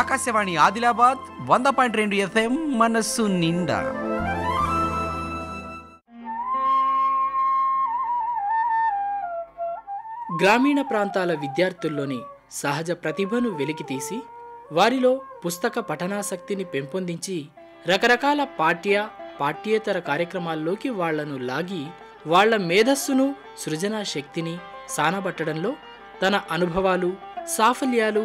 ఆకాశవాణి ఆదిలాబాద్ వంద పాయింట్ రెండు ఎఫ్ఎం మనస్సు నిండా గ్రామీణ ప్రాంతాల విద్యార్థుల్లోని సహజ ప్రతిభను వెలికితీసి వారిలో పుస్తక పఠనాసక్తిని పెంపొందించి రకరకాల పాఠ్య పాఠ్యేతర కార్యక్రమాల్లోకి వాళ్లను లాగి వాళ్ల మేధస్సును సృజనా శక్తిని సానబట్టడంలో తన అనుభవాలు సాఫల్యాలు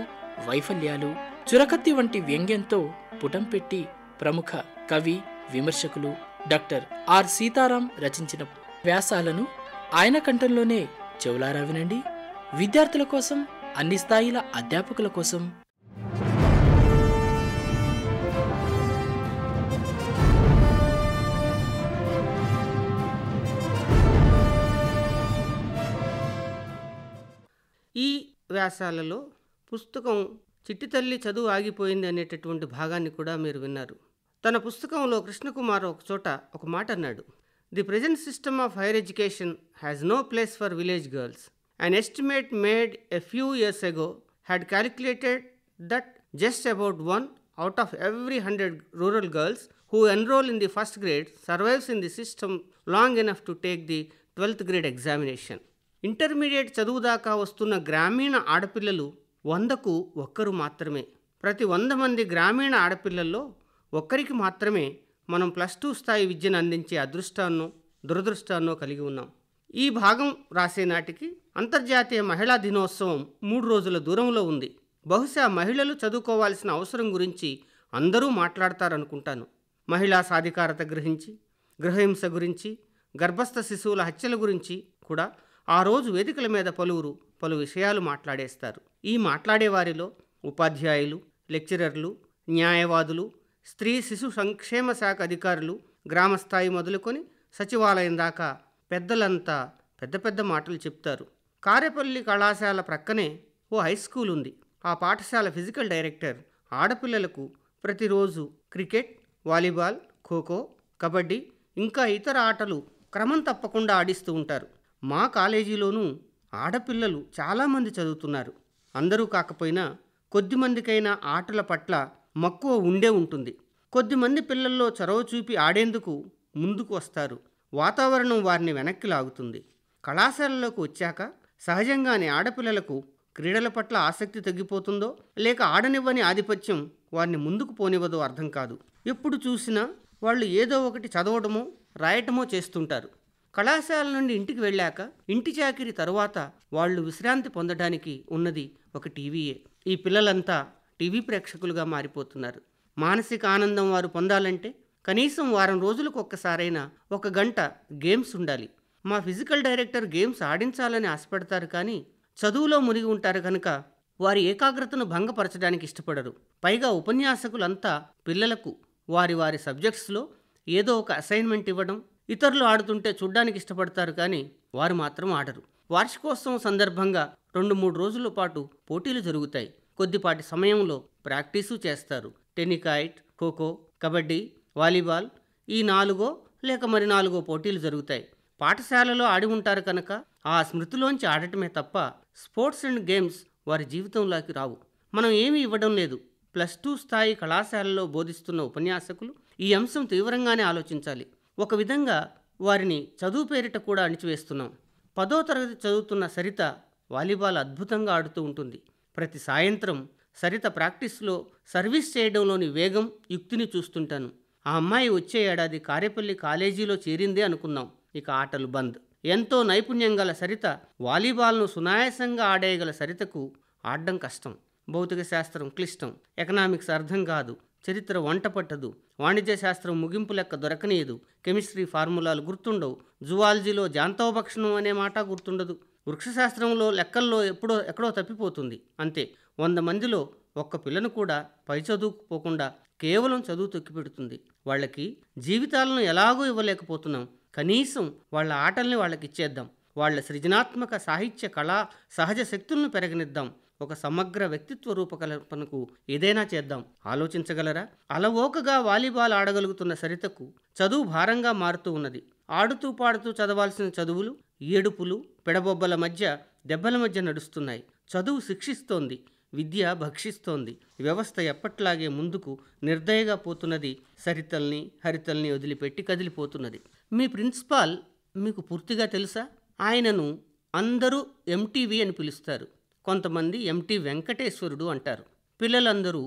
వైఫల్యాలు చురకత్తి వంటి వ్యంగ్యంతో పుటం పెట్టి ప్రముఖ కవి విమర్శకులు డాక్టర్ ఆర్ సీతారాం రచించిన వ్యాసాలను ఆయన కంఠంలోనే చెవులారా వినండి విద్యార్థుల కోసం అన్ని స్థాయిల అధ్యాపకుల కోసం ఈ వ్యాసాలలో పుస్తకం చిట్టి తల్లి చదువు ఆగిపోయింది అనేటటువంటి భాగాన్ని కూడా మీరు విన్నారు తన పుస్తకంలో కృష్ణకుమార్ ఒకచోట ఒక మాట అన్నాడు the present system of higher education has no place for village girls an estimate made a few years ago had calculated that just about one out of every hundred rural girls who enrol in the first grade survives in the system long enough to take the twelfth grade examination intermediate చదువు దాకా వస్తున్న గ్రామీణ ఆడపిల్లలు వందకు ఒక్కరు మాత్రమే ప్రతి వంద మంది గ్రామీణ ఆడపిల్లల్లో ఒక్కరికి మాత్రమే మనం ప్లస్ టూ స్థాయి విద్యను అందించే అదృష్టాన్నో దురదృష్టాన్నో కలిగి ఉన్నాం ఈ భాగం రాసే నాటికి అంతర్జాతీయ మహిళా దినోత్సవం మూడు రోజుల దూరంలో ఉంది బహుశా మహిళలు చదువుకోవాల్సిన అవసరం గురించి అందరూ మాట్లాడతారనుకుంటాను మహిళా సాధికారత గ్రహించి గృహహింస గురించి గర్భస్థ శిశువుల హత్యల గురించి కూడా ఆ రోజు వేదికల మీద పలువురు పలు విషయాలు మాట్లాడేస్తారు ఈ మాట్లాడేవారిలో ఉపాధ్యాయులు లెక్చరర్లు న్యాయవాదులు స్త్రీ శిశు సంక్షేమ శాఖ అధికారులు గ్రామస్థాయి మొదలుకొని సచివాలయం దాకా పెద్దలంతా పెద్ద పెద్ద మాటలు చెప్తారు కారేపల్లి కళాశాల ప్రక్కనే ఓ హై స్కూల్ ఉంది ఆ పాఠశాల ఫిజికల్ డైరెక్టర్ ఆడపిల్లలకు ప్రతిరోజు క్రికెట్ వాలీబాల్ ఖోఖో కబడ్డీ ఇంకా ఇతర ఆటలు క్రమం తప్పకుండా ఆడిస్తూ ఉంటారు మా కాలేజీలోనూ ఆడపిల్లలు చాలామంది చదువుతున్నారు అందరూ కాకపోయినా కొద్దిమందికైనా ఆటల పట్ల మక్కువ ఉండే ఉంటుంది కొద్దిమంది పిల్లల్లో చొరవ చూపి ఆడేందుకు ముందుకు వస్తారు వాతావరణం వారిని వెనక్కి లాగుతుంది కళాశాలలోకి వచ్చాక సహజంగానే ఆడపిల్లలకు క్రీడల పట్ల ఆసక్తి తగ్గిపోతుందో లేక ఆడనివ్వని ఆధిపత్యం వారిని ముందుకు పోనివ్వదో అర్థం కాదు ఎప్పుడు చూసినా వాళ్ళు ఏదో ఒకటి చదవడమో రాయటమో చేస్తుంటారు కళాశాల నుండి ఇంటికి వెళ్ళాక ఇంటి చాకిరి తరువాత వాళ్ళు విశ్రాంతి పొందడానికి ఉన్నది ఒక టీవీయే ఈ పిల్లలంతా టీవీ ప్రేక్షకులుగా మారిపోతున్నారు మానసిక ఆనందం వారు పొందాలంటే కనీసం వారం రోజులకు ఒక్కసారైనా ఒక గంట గేమ్స్ ఉండాలి మా ఫిజికల్ డైరెక్టర్ గేమ్స్ ఆడించాలని ఆశపడతారు కానీ చదువులో మునిగి ఉంటారు కనుక వారి ఏకాగ్రతను భంగపరచడానికి ఇష్టపడరు పైగా ఉపన్యాసకులంతా పిల్లలకు వారి వారి సబ్జెక్ట్స్లో ఏదో ఒక అసైన్మెంట్ ఇవ్వడం ఇతరులు ఆడుతుంటే చూడ్డానికి ఇష్టపడతారు కానీ వారు మాత్రం ఆడరు వార్షికోత్సవం సందర్భంగా రెండు మూడు రోజుల పాటు పోటీలు జరుగుతాయి కొద్దిపాటి సమయంలో ప్రాక్టీసు చేస్తారు టెనికాయిట్ ఖోఖో కబడ్డీ వాలీబాల్ ఈ నాలుగో లేక మరి నాలుగో పోటీలు జరుగుతాయి పాఠశాలలో ఆడి ఉంటారు కనుక ఆ స్మృతిలోంచి ఆడటమే తప్ప స్పోర్ట్స్ అండ్ గేమ్స్ వారి జీవితంలోకి రావు మనం ఏమీ ఇవ్వడం లేదు ప్లస్ టూ స్థాయి కళాశాలలో బోధిస్తున్న ఉపన్యాసకులు ఈ అంశం తీవ్రంగానే ఆలోచించాలి ఒక విధంగా వారిని చదువు పేరిట కూడా అణిచివేస్తున్నాం పదో తరగతి చదువుతున్న సరిత వాలీబాల్ అద్భుతంగా ఆడుతూ ఉంటుంది ప్రతి సాయంత్రం సరిత ప్రాక్టీస్లో సర్వీస్ చేయడంలోని వేగం యుక్తిని చూస్తుంటాను ఆ అమ్మాయి వచ్చే ఏడాది కారేపల్లి కాలేజీలో చేరిందే అనుకున్నాం ఇక ఆటలు బంద్ ఎంతో నైపుణ్యం గల సరిత వాలీబాల్ను సునాయాసంగా ఆడేయగల సరితకు ఆడడం కష్టం భౌతిక శాస్త్రం క్లిష్టం ఎకనామిక్స్ అర్థం కాదు చరిత్ర వంట పట్టదు వాణిజ్య శాస్త్రం ముగింపు లెక్క దొరకనీయదు కెమిస్ట్రీ ఫార్ములాలు గుర్తుండవు జువాలజీలో జాంతవభక్షణం అనే మాట గుర్తుండదు వృక్షశాస్త్రంలో లెక్కల్లో ఎప్పుడో ఎక్కడో తప్పిపోతుంది అంతే వంద మందిలో ఒక్క పిల్లను కూడా పై చదువుకుపోకుండా కేవలం చదువు తొక్కిపెడుతుంది వాళ్ళకి జీవితాలను ఎలాగూ ఇవ్వలేకపోతున్నాం కనీసం వాళ్ళ ఆటల్ని వాళ్ళకి ఇచ్చేద్దాం వాళ్ళ సృజనాత్మక సాహిత్య కళా సహజ శక్తులను పెరగనిద్దాం ఒక సమగ్ర వ్యక్తిత్వ రూపకల్పనకు ఏదైనా చేద్దాం ఆలోచించగలరా అలవోకగా వాలీబాల్ ఆడగలుగుతున్న సరితకు చదువు భారంగా మారుతూ ఉన్నది ఆడుతూ పాడుతూ చదవాల్సిన చదువులు ఏడుపులు పెడబొబ్బల మధ్య దెబ్బల మధ్య నడుస్తున్నాయి చదువు శిక్షిస్తోంది విద్య భక్షిస్తోంది వ్యవస్థ ఎప్పట్లాగే ముందుకు నిర్దయగా పోతున్నది సరితల్ని హరితల్ని వదిలిపెట్టి కదిలిపోతున్నది మీ ప్రిన్సిపాల్ మీకు పూర్తిగా తెలుసా ఆయనను అందరూ ఎంటీవీ అని పిలుస్తారు కొంతమంది ఎంటి వెంకటేశ్వరుడు అంటారు పిల్లలందరూ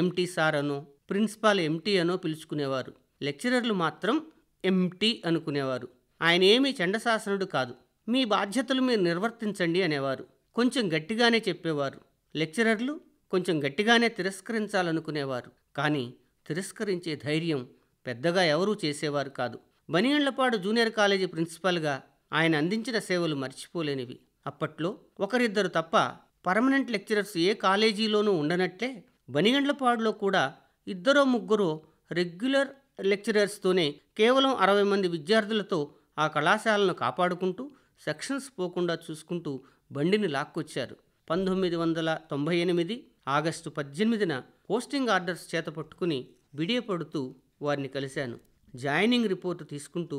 ఎంటీ సార్ అనో ప్రిన్సిపాల్ ఎంటీ అనో పిలుచుకునేవారు లెక్చరర్లు మాత్రం ఎంటీ అనుకునేవారు ఆయన ఏమీ చండశాసనుడు కాదు మీ బాధ్యతలు మీరు నిర్వర్తించండి అనేవారు కొంచెం గట్టిగానే చెప్పేవారు లెక్చరర్లు కొంచెం గట్టిగానే తిరస్కరించాలనుకునేవారు కానీ తిరస్కరించే ధైర్యం పెద్దగా ఎవరూ చేసేవారు కాదు బనియండ్లపాడు జూనియర్ కాలేజీ ప్రిన్సిపాల్గా ఆయన అందించిన సేవలు మర్చిపోలేనివి అప్పట్లో ఒకరిద్దరు తప్ప పర్మనెంట్ లెక్చరర్స్ ఏ కాలేజీలోనూ ఉండనట్లే బనిగండ్లపాడులో కూడా ఇద్దరో ముగ్గురు రెగ్యులర్ లెక్చరర్స్తోనే కేవలం అరవై మంది విద్యార్థులతో ఆ కళాశాలను కాపాడుకుంటూ సెక్షన్స్ పోకుండా చూసుకుంటూ బండిని లాక్కొచ్చారు పంతొమ్మిది వందల తొంభై ఎనిమిది ఆగస్టు పద్దెనిమిదిన పోస్టింగ్ ఆర్డర్స్ చేత చేతపట్టుకుని విడియపడుతూ వారిని కలిశాను జాయినింగ్ రిపోర్టు తీసుకుంటూ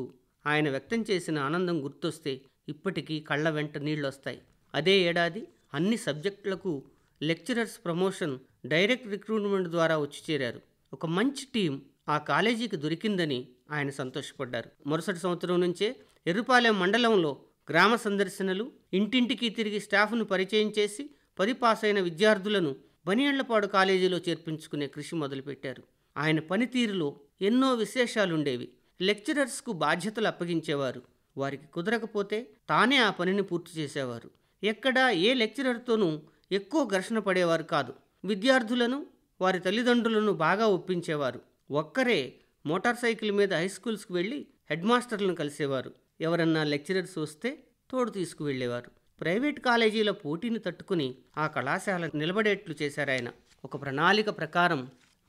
ఆయన వ్యక్తం చేసిన ఆనందం గుర్తొస్తే ఇప్పటికీ కళ్ళ వెంట నీళ్ళు వస్తాయి అదే ఏడాది అన్ని సబ్జెక్టులకు లెక్చరర్స్ ప్రమోషన్ డైరెక్ట్ రిక్రూట్మెంట్ ద్వారా వచ్చి చేరారు ఒక మంచి టీం ఆ కాలేజీకి దొరికిందని ఆయన సంతోషపడ్డారు మరుసటి సంవత్సరం నుంచే ఎర్రుపాలెం మండలంలో గ్రామ సందర్శనలు ఇంటింటికి తిరిగి స్టాఫ్ను పరిచయం చేసి పది పాస్ అయిన విద్యార్థులను బనియళ్లపాడు కాలేజీలో చేర్పించుకునే కృషి మొదలుపెట్టారు ఆయన పనితీరులో ఎన్నో విశేషాలుండేవి లెక్చరర్స్కు బాధ్యతలు అప్పగించేవారు వారికి కుదరకపోతే తానే ఆ పనిని పూర్తి చేసేవారు ఎక్కడా ఏ లెక్చరర్తోనూ ఎక్కువ ఘర్షణ పడేవారు కాదు విద్యార్థులను వారి తల్లిదండ్రులను బాగా ఒప్పించేవారు ఒక్కరే మోటార్ సైకిల్ మీద హై స్కూల్స్కి వెళ్ళి హెడ్ మాస్టర్లను కలిసేవారు ఎవరన్నా లెక్చరర్స్ వస్తే తోడు తీసుకువెళ్ళేవారు ప్రైవేట్ కాలేజీల పోటీని తట్టుకుని ఆ కళాశాల నిలబడేట్లు చేశారు ఆయన ఒక ప్రణాళిక ప్రకారం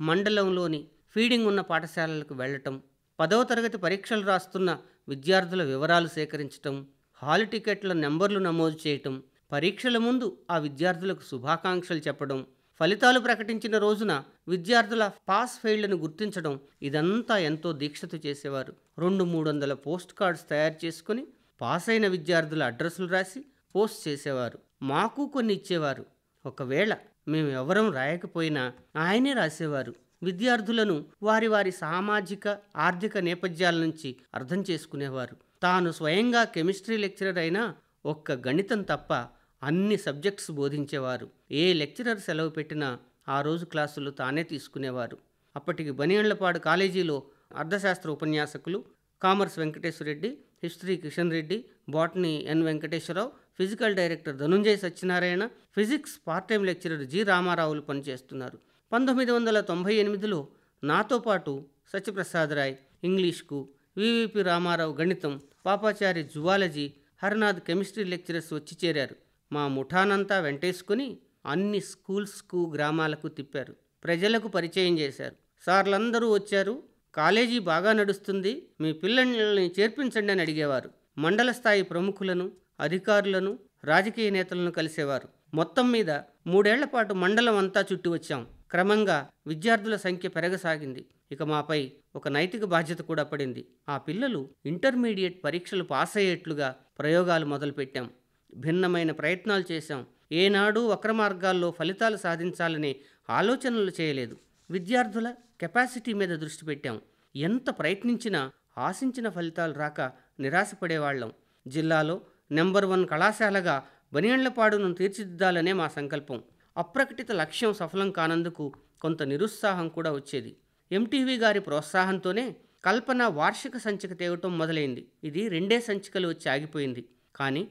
మండలంలోని ఫీడింగ్ ఉన్న పాఠశాలలకు వెళ్ళటం పదవ తరగతి పరీక్షలు రాస్తున్న విద్యార్థుల వివరాలు సేకరించటం హాల్ టికెట్ల నెంబర్లు నమోదు చేయటం పరీక్షల ముందు ఆ విద్యార్థులకు శుభాకాంక్షలు చెప్పడం ఫలితాలు ప్రకటించిన రోజున విద్యార్థుల పాస్ ఫెయిళ్లను గుర్తించడం ఇదంతా ఎంతో దీక్షతో చేసేవారు రెండు మూడు వందల పోస్ట్ కార్డ్స్ తయారు చేసుకుని పాస్ అయిన విద్యార్థుల అడ్రస్లు రాసి పోస్ట్ చేసేవారు మాకు కొన్ని ఇచ్చేవారు ఒకవేళ మేము ఎవరం రాయకపోయినా ఆయనే రాసేవారు విద్యార్థులను వారి వారి సామాజిక ఆర్థిక నేపథ్యాల నుంచి అర్థం చేసుకునేవారు తాను స్వయంగా కెమిస్ట్రీ లెక్చరర్ అయినా ఒక్క గణితం తప్ప అన్ని సబ్జెక్ట్స్ బోధించేవారు ఏ లెక్చరర్ సెలవు పెట్టినా ఆ రోజు క్లాసులు తానే తీసుకునేవారు అప్పటికి బనియండ్లపాడు కాలేజీలో అర్థశాస్త్ర ఉపన్యాసకులు commerce Venkateswarareddy history Kishan Reddy botany N Venkateswararao physical director Dhanunjaya Satyanarayana physics part time lecturer G రామారావులు పనిచేస్తున్నారు పంతొమ్మిది వందల తొంభై ఎనిమిదిలో నాతో పాటు సత్యప్రసాద్ రాయ్ ఇంగ్లీష్కు వివిపి రామారావు గణితం Papachari zoology Harnath chemistry lecturers వచ్చి చేరారు మా ముఠానంతా వెంటేసుకుని అన్ని స్కూల్స్కు గ్రామాలకు తిప్పారు ప్రజలకు పరిచయం చేశారు సార్లందరూ వచ్చారు కాలేజీ బాగా నడుస్తుంది మీ పిల్లల్ని చేర్పించండి అని అడిగేవారు మండల స్థాయి ప్రముఖులను అధికారులను రాజకీయ నేతలను కలిసేవారు మొత్తం మీద మూడేళ్ల పాటు మండలం అంతా చుట్టి వచ్చాం క్రమంగా విద్యార్థుల సంఖ్య పెరగసాగింది ఇక మాపై ఒక నైతిక బాధ్యత కూడా పడింది ఆ పిల్లలు ఇంటర్మీడియట్ పరీక్షలు పాస్ అయ్యేట్లుగా ప్రయోగాలు మొదలుపెట్టాం భిన్నమైన ప్రయత్నాలు చేశాం ఏనాడు వక్ర మార్గాల్లో ఫలితాలు సాధించాలనే ఆలోచనలు చేయలేదు విద్యార్థుల కెపాసిటీ మీద దృష్టి పెట్టాం ఎంత ప్రయత్నించినా ఆశించిన ఫలితాలు రాక నిరాశపడేవాళ్ళం జిల్లాలో నెంబర్ వన్ కళాశాలగా బనియండ్లపాడును తీర్చిదిద్దాలనే మా సంకల్పం అప్రకటిత లక్ష్యం సఫలం కానందుకు కొంత నిరుత్సాహం కూడా వచ్చేది ఎంటీవీ గారి ప్రోత్సాహంతోనే కల్పన వార్షిక సంచిక తేవటం మొదలైంది ఇది రెండే సంచికలు వచ్చి ఆగిపోయింది కానీ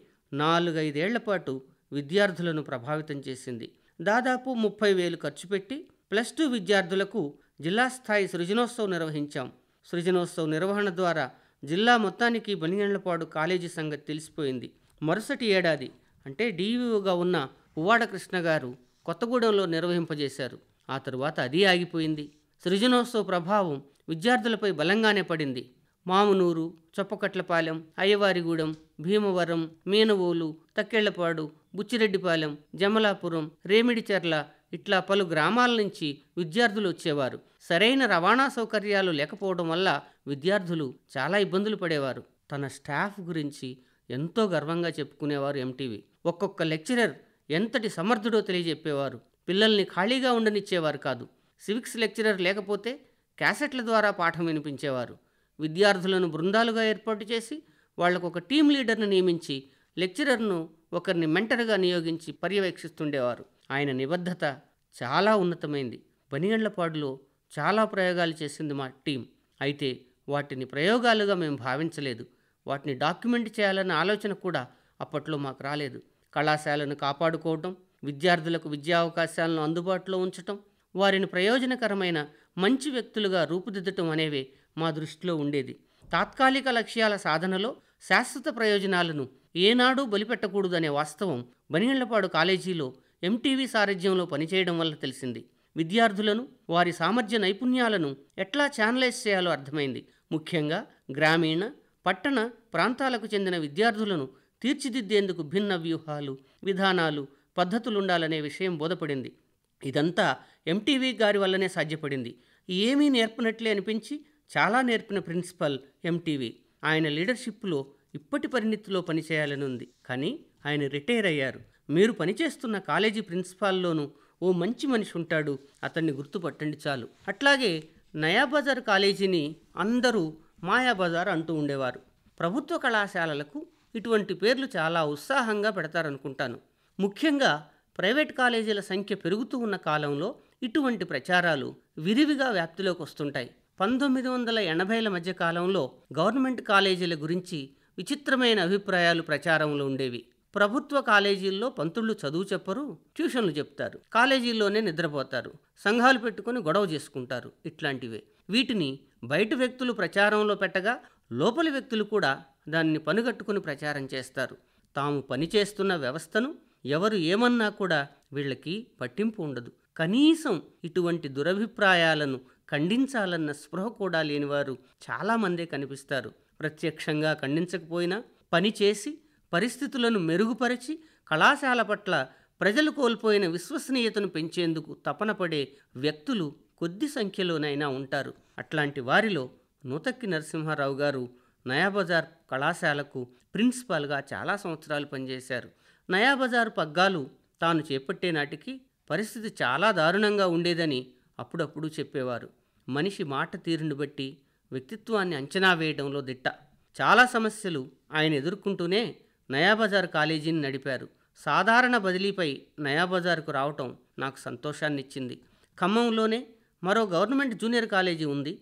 నాలుగైదేళ్ల పాటు విద్యార్థులను ప్రభావితం చేసింది దాదాపు ముప్పై వేలు ఖర్చు పెట్టి ప్లస్ టూ విద్యార్థులకు జిల్లా స్థాయి సృజనోత్సవం నిర్వహించాం సృజనోత్సవ నిర్వహణ ద్వారా జిల్లా మొత్తానికి బనిగండ్లపాడు కాలేజీ సంగతి తెలిసిపోయింది మరుసటి ఏడాది అంటే డీవీఓగా ఉన్న పువ్వాడ కృష్ణ గారు కొత్తగూడెంలో నిర్వహింపజేశారు ఆ తరువాత అది ఆగిపోయింది సృజనోత్సవ ప్రభావం విద్యార్థులపై బలంగానే పడింది మామునూరు చొప్పకట్లపాలెం అయ్యవారిగూడెం భీమవరం మీనవోలు తక్కెళ్లపాడు బుచ్చిరెడ్డిపాలెం జమలాపురం రేమిడిచెర్ల ఇట్లా పలు గ్రామాల నుంచి విద్యార్థులు వచ్చేవారు సరైన రవాణా సౌకర్యాలు లేకపోవడం వల్ల విద్యార్థులు చాలా ఇబ్బందులు పడేవారు తన స్టాఫ్ గురించి ఎంతో గర్వంగా చెప్పుకునేవారు ఎంటీవీ ఒక్కొక్క లెక్చరర్ ఎంతటి సమర్థుడో తెలియజెప్పేవారు పిల్లల్ని ఖాళీగా ఉండనిచ్చేవారు కాదు సివిక్స్ లెక్చరర్ లేకపోతే క్యాసెట్ల ద్వారా పాఠం వినిపించేవారు విద్యార్థులను బృందాలుగా ఏర్పాటు చేసి వాళ్లకు ఒక టీం లీడర్ను నియమించి లెక్చరర్ను ఒకరిని మెంటర్గా నియోగించి పర్యవేక్షిస్తుండేవారు ఆయన నిబద్ధత చాలా ఉన్నతమైంది బనిగండ్లపాడులో చాలా ప్రయోగాలు చేసింది మా టీం అయితే వాటిని ప్రయోగాలుగా మేము భావించలేదు వాటిని డాక్యుమెంట్ చేయాలన్న ఆలోచన కూడా అప్పట్లో మాకు రాలేదు కళాశాలను కాపాడుకోవటం విద్యార్థులకు విద్యా అవకాశాలను అందుబాటులో ఉంచటం వారిని ప్రయోజనకరమైన మంచి వ్యక్తులుగా రూపుదిద్దటం అనేవి మా దృష్టిలో ఉండేది తాత్కాలిక లక్ష్యాల సాధనలో శాశ్వత ప్రయోజనాలను ఏనాడూ బలిపెట్టకూడదు అనే వాస్తవం బనిగళ్లపాడు కాలేజీలో ఎంటీవీ సారథ్యంలో పనిచేయడం వల్ల తెలిసింది విద్యార్థులను వారి సామర్థ్య నైపుణ్యాలను ఎట్లా ఛానలైజ్ చేయాలో అర్థమైంది ముఖ్యంగా గ్రామీణ పట్టణ ప్రాంతాలకు చెందిన విద్యార్థులను తీర్చిదిద్దేందుకు భిన్న వ్యూహాలు విధానాలు పద్ధతులుండాలనే విషయం బోధపడింది ఇదంతా ఎంటీవీ గారి వల్లనే సాధ్యపడింది ఏమీ నేర్పినట్లే అనిపించి చాలా నేర్పిన ప్రిన్సిపల్ ఎంటీవీ ఆయన లీడర్షిప్లో ఇప్పటి పరిణితిలో ఉంది కానీ ఆయన రిటైర్ అయ్యారు మీరు పనిచేస్తున్న కాలేజీ ప్రిన్సిపాల్లోనూ ఓ మంచి మనిషి ఉంటాడు అతన్ని గుర్తుపట్టండి చాలు అట్లాగే నయాబజార్ కాలేజీని అందరూ మాయాబజార్ అంటూ ఉండేవారు ప్రభుత్వ కళాశాలలకు ఇటువంటి పేర్లు చాలా ఉత్సాహంగా పెడతారనుకుంటాను ముఖ్యంగా ప్రైవేట్ కాలేజీల సంఖ్య పెరుగుతూ ఉన్న కాలంలో ఇటువంటి ప్రచారాలు విరివిగా వ్యాప్తిలోకి వస్తుంటాయి పంతొమ్మిది వందల ఎనభైల మధ్య కాలంలో గవర్నమెంట్ కాలేజీల గురించి విచిత్రమైన అభిప్రాయాలు ప్రచారంలో ఉండేవి ప్రభుత్వ కాలేజీల్లో పంతుళ్ళు చదువు చెప్పరు ట్యూషన్లు చెప్తారు కాలేజీల్లోనే నిద్రపోతారు సంఘాలు పెట్టుకుని గొడవ చేసుకుంటారు ఇట్లాంటివే వీటిని బయట వ్యక్తులు ప్రచారంలో పెట్టగా లోపలి వ్యక్తులు కూడా దాన్ని పనుగట్టుకుని ప్రచారం చేస్తారు తాము పనిచేస్తున్న వ్యవస్థను ఎవరు ఏమన్నా కూడా వీళ్ళకి పట్టింపు ఉండదు కనీసం ఇటువంటి దురభిప్రాయాలను ఖండించాలన్న స్పృహ కూడా లేనివారు చాలామందే కనిపిస్తారు ప్రత్యక్షంగా ఖండించకపోయినా పనిచేసి పరిస్థితులను మెరుగుపరిచి కళాశాల పట్ల ప్రజలు కోల్పోయిన విశ్వసనీయతను పెంచేందుకు తపనపడే వ్యక్తులు కొద్ది సంఖ్యలోనైనా ఉంటారు అట్లాంటి వారిలో నూతక్కి నరసింహారావు గారు నయాబజార్ కళాశాలకు ప్రిన్సిపాల్గా చాలా సంవత్సరాలు పనిచేశారు నయాబజార్ పగ్గాలు తాను చేపట్టే నాటికి పరిస్థితి చాలా దారుణంగా ఉండేదని అప్పుడప్పుడు చెప్పేవారు మనిషి మాట తీరును బట్టి వ్యక్తిత్వాన్ని అంచనా వేయడంలో దిట్ట చాలా సమస్యలు ఆయన ఎదుర్కొంటూనే నయాబజార్ కాలేజీని నడిపారు సాధారణ బదిలీపై నయాబజార్కు రావటం నాకు సంతోషాన్నిచ్చింది ఖమ్మంలోనే మరో గవర్నమెంట్ జూనియర్ కాలేజీ ఉంది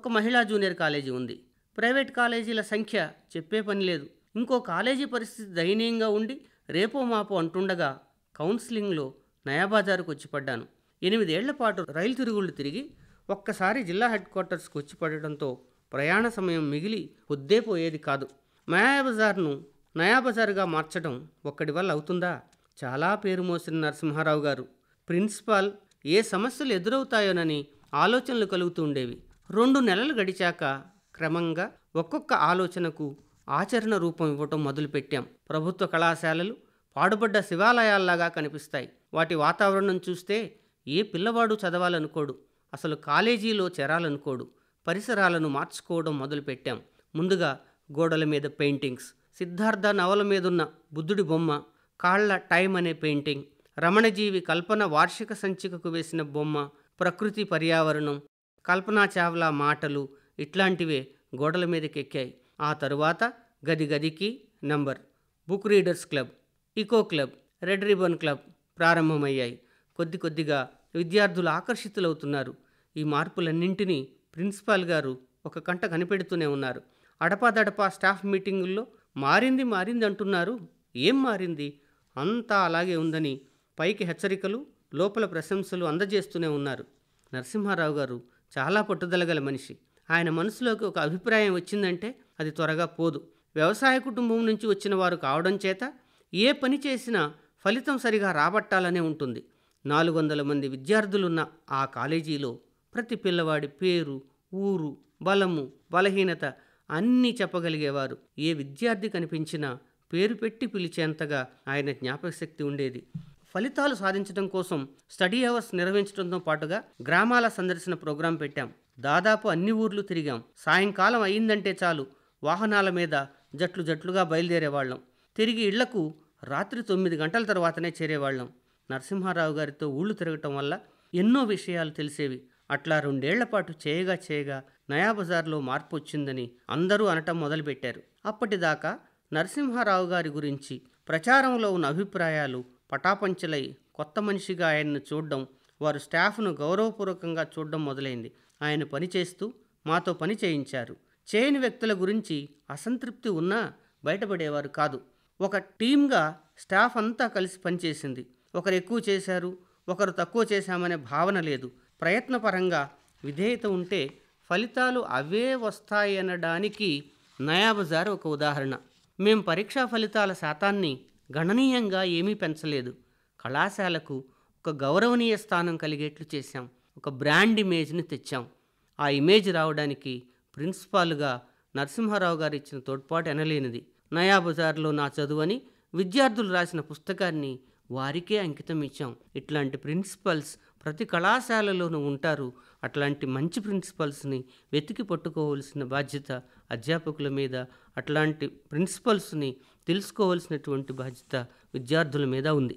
ఒక మహిళా జూనియర్ కాలేజీ ఉంది ప్రైవేట్ కాలేజీల సంఖ్య చెప్పే పని లేదు ఇంకో కాలేజీ పరిస్థితి దయనీయంగా ఉండి రేపో మాపో అంటుండగా కౌన్సిలింగ్లో నయాబజారుకు వచ్చి పడ్డాను ఎనిమిదేళ్ల పాటు రైలు తిరుగుళ్ళు తిరిగి ఒక్కసారి జిల్లా హెడ్ క్వార్టర్స్కి వచ్చి పడటంతో ప్రయాణ సమయం మిగిలి పొద్దే పోయేది కాదు మయాబజార్ను నయాబజారుగా మార్చడం ఒక్కడి వల్ల అవుతుందా చాలా పేరు మోసిన నరసింహారావు గారు ప్రిన్సిపాల్ ఏ సమస్యలు ఎదురవుతాయోనని ఆలోచనలు కలుగుతూ ఉండేవి రెండు నెలలు గడిచాక క్రమంగా ఒక్కొక్క ఆలోచనకు ఆచరణ రూపం ఇవ్వటం మొదలుపెట్టాం ప్రభుత్వ కళాశాలలు పాడుపడ్డ శివాలయాల్లాగా కనిపిస్తాయి వాటి వాతావరణం చూస్తే ఏ పిల్లవాడు చదవాలనుకోడు అసలు కాలేజీలో చేరాలనుకోడు పరిసరాలను మార్చుకోవడం మొదలుపెట్టాం ముందుగా గోడల మీద పెయింటింగ్స్ సిద్ధార్థ నవల మీదున్న బుద్ధుడి బొమ్మ కాళ్ల టైం అనే పెయింటింగ్ రమణజీవి కల్పన వార్షిక సంచికకు వేసిన బొమ్మ ప్రకృతి పర్యావరణం కల్పనా చావ్లా మాటలు ఇట్లాంటివే గోడల మీదకెక్కాయి ఆ తరువాత గది గదికి number book readers club eco club red ribbon club ప్రారంభమయ్యాయి కొద్ది కొద్దిగా విద్యార్థులు ఆకర్షితులవుతున్నారు ఈ మార్పులన్నింటినీ ప్రిన్సిపాల్ గారు ఒక కంట కనిపెడుతూనే ఉన్నారు అడపాదడపా స్టాఫ్ మీటింగుల్లో మారింది మారింది అంటున్నారు ఏం మారింది అంతా అలాగే ఉందని పైకి హెచ్చరికలు లోపల ప్రశంసలు అందజేస్తూనే ఉన్నారు నరసింహారావు గారు చాలా పట్టుదల గల మనిషి ఆయన మనసులోకి ఒక అభిప్రాయం వచ్చిందంటే అది త్వరగా పోదు వ్యవసాయ కుటుంబం నుంచి వచ్చిన వారు కావడం చేత ఏ పని చేసినా ఫలితం సరిగా రాబట్టాలనే ఉంటుంది నాలుగు వందల మంది విద్యార్థులున్న ఆ కాలేజీలో ప్రతి పిల్లవాడి పేరు ఊరు బలము బలహీనత అన్నీ చెప్పగలిగేవారు ఏ విద్యార్థి కనిపించినా పేరు పెట్టి పిలిచేంతగా ఆయన జ్ఞాపకశక్తి ఉండేది ఫలితాలు సాధించడం కోసం స్టడీ అవర్స్ నిర్వహించడంతో పాటుగా గ్రామాల సందర్శన ప్రోగ్రాం పెట్టాం దాదాపు అన్ని ఊర్లు తిరిగాం సాయంకాలం అయిందంటే చాలు వాహనాల మీద జట్లు జట్లుగా బయలుదేరేవాళ్ళం తిరిగి ఇళ్లకు రాత్రి తొమ్మిది గంటల తర్వాతనే చేరేవాళ్ళం నరసింహారావు గారితో ఊళ్ళు తిరగటం వల్ల ఎన్నో విషయాలు తెలిసేవి అట్లా రెండేళ్లపాటు పాటు చేయగా చేయగా నయాబజార్లో మార్పు వచ్చిందని అందరూ అనటం మొదలుపెట్టారు అప్పటిదాకా నరసింహారావు గారి గురించి ప్రచారంలో ఉన్న అభిప్రాయాలు పటాపంచలై కొత్త మనిషిగా ఆయన్ను చూడడం వారు స్టాఫ్ను గౌరవపూర్వకంగా చూడడం మొదలైంది ఆయన పనిచేస్తూ మాతో పని చేయించారు చేయని వ్యక్తుల గురించి అసంతృప్తి ఉన్నా బయటపడేవారు కాదు ఒక టీమ్గా స్టాఫ్ అంతా కలిసి పనిచేసింది ఒకరు ఎక్కువ చేశారు ఒకరు తక్కువ చేశామనే భావన లేదు ప్రయత్నపరంగా విధేయత ఉంటే ఫలితాలు అవే వస్తాయనడానికి నయాబజార్ ఒక ఉదాహరణ మేం పరీక్షా ఫలితాల శాతాన్ని గణనీయంగా ఏమీ పెంచలేదు కళాశాలకు ఒక గౌరవనీయ స్థానం కలిగేట్లు చేశాం ఒక బ్రాండ్ ఇమేజ్ని తెచ్చాం ఆ ఇమేజ్ రావడానికి ప్రిన్సిపాల్గా నరసింహారావు గారు ఇచ్చిన తోడ్పాటు ఎనలేనిది నయా బజార్లో నా చదువని విద్యార్థులు రాసిన పుస్తకాన్ని వారికే అంకితం ఇచ్చాం ఇట్లాంటి ప్రిన్సిపల్స్ ప్రతి కళాశాలలోనూ ఉంటారు అట్లాంటి మంచి ప్రిన్సిపల్స్ని వెతికి పట్టుకోవాల్సిన బాధ్యత అధ్యాపకుల మీద అట్లాంటి ప్రిన్సిపల్స్ని తెలుసుకోవాల్సినటువంటి బాధ్యత విద్యార్థుల మీద ఉంది